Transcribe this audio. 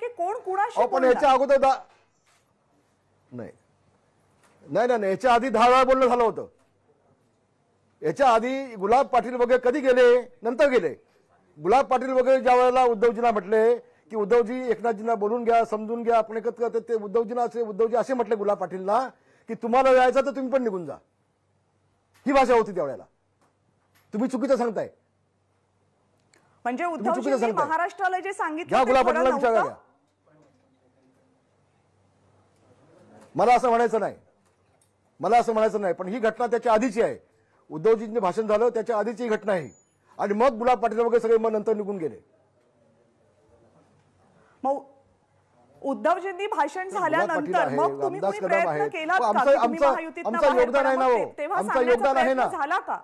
कोण कुणाशी पण अगोदर नाही नाही नाही याच्या आधी दहा वेळा बोलणं झालं होतं याच्या आधी गुलाब पाटील वगैरे कधी गेले नंतर गेले गुलाब पाटील वगैरे ज्या वेळेला उद्धवजीना म्हटले की उद्धवजी एकनाथजींना बोलून घ्या समजून घ्या आपण एकत्र करते ते उद्धवजीना असे उद्धवजी असे म्हटले गुलाब पाटीलला की तुम्हाला यायचं तर तुम्ही पण निघून जा ही भाषा होती त्यावेळेला तुम्ही चुकीचं सांगताय म्हणजे उद्धवजी महाराष्ट्राला जे सांगितलं गुलाब पाटीलला मला असं म्हणायचं नाही मला असं म्हणायचं नाही पण ही घटना त्याच्या आधीची आहे उद्धवजींचं भाषण झालं त्याच्या आधीची ही घटना आहे आणि मग गुलाब पाटील वगैरे सगळे मग नंतर निघून गेले मग उद्धवजींनी भाषण झाल्यानंतर मग तुम्ही प्रयत्न केला हो, आमचं हो. योगदान आहे ना आमचं योगदान आहे ना झाला का